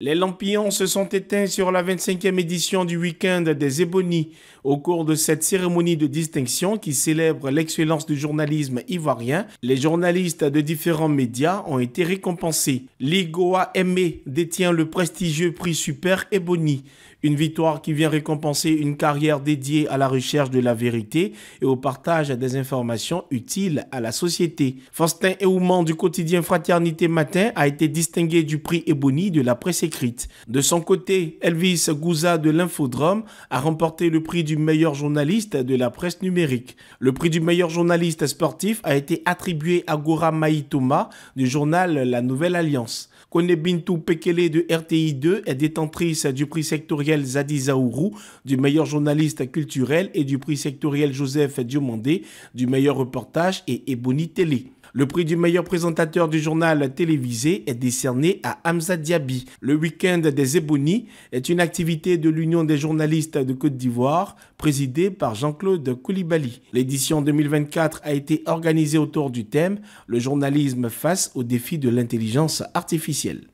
Les lampillons se sont éteints sur la 25e édition du week-end des Ébonies. Au cours de cette cérémonie de distinction qui célèbre l'excellence du journalisme ivoirien, les journalistes de différents médias ont été récompensés. Ligoa Aimé e détient le prestigieux prix Super Ebony, une victoire qui vient récompenser une carrière dédiée à la recherche de la vérité et au partage des informations utiles à la société. Faustin Eouman du quotidien Fraternité Matin a été distingué du prix Ebony de la presse de son côté, Elvis Gouza de l'Infodrome a remporté le prix du meilleur journaliste de la presse numérique. Le prix du meilleur journaliste sportif a été attribué à Gora Maïtoma du journal La Nouvelle Alliance. Kone Bintou Pekele de RTI2 est détentrice du prix sectoriel Zadi Zaourou, du meilleur journaliste culturel et du prix sectoriel Joseph Diomandé, du meilleur reportage et Ebony Télé. Le prix du meilleur présentateur du journal télévisé est décerné à Hamza Diaby. Le week-end des Ebouni est une activité de l'Union des journalistes de Côte d'Ivoire, présidée par Jean-Claude Koulibaly. L'édition 2024 a été organisée autour du thème Le journalisme face aux défis de l'intelligence artificielle.